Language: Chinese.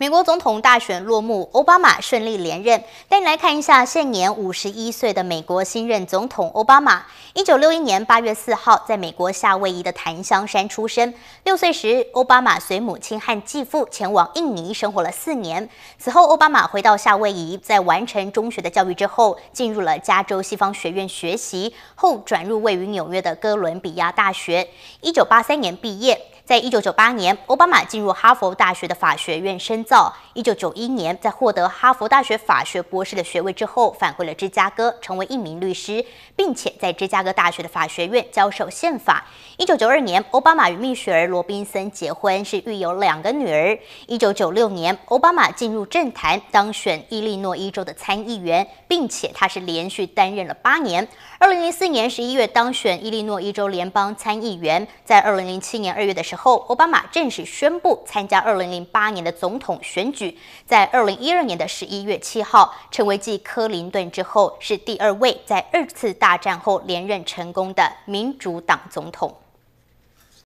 美国总统大选落幕，奥巴马顺利连任。带你来看一下，现年五十一岁的美国新任总统奥巴马。一九六一年八月四号，在美国夏威夷的檀香山出生。六岁时，奥巴马随母亲和继父前往印尼生活了四年。此后，奥巴马回到夏威夷，在完成中学的教育之后，进入了加州西方学院学习，后转入位于纽约的哥伦比亚大学。一九八三年毕业。在一九九八年，奥巴马进入哈佛大学的法学院深造。一九九一年，在获得哈佛大学法学博士的学位之后，返回了芝加哥，成为一名律师，并且在芝加哥大学的法学院教授宪法。一九九二年，奥巴马与蜜雪儿·罗宾森结婚，是育有两个女儿。一九九六年，奥巴马进入政坛，当选伊利诺伊州的参议员，并且他是连续担任了八年。二零零四年十一月当选伊利诺伊州联邦参议员，在二零零七年二月的时候。后，奥巴马正式宣布参加二零零八年的总统选举，在二零一二年的十一月七号，成为继克林顿之后是第二位在二次大战后连任成功的民主党总统。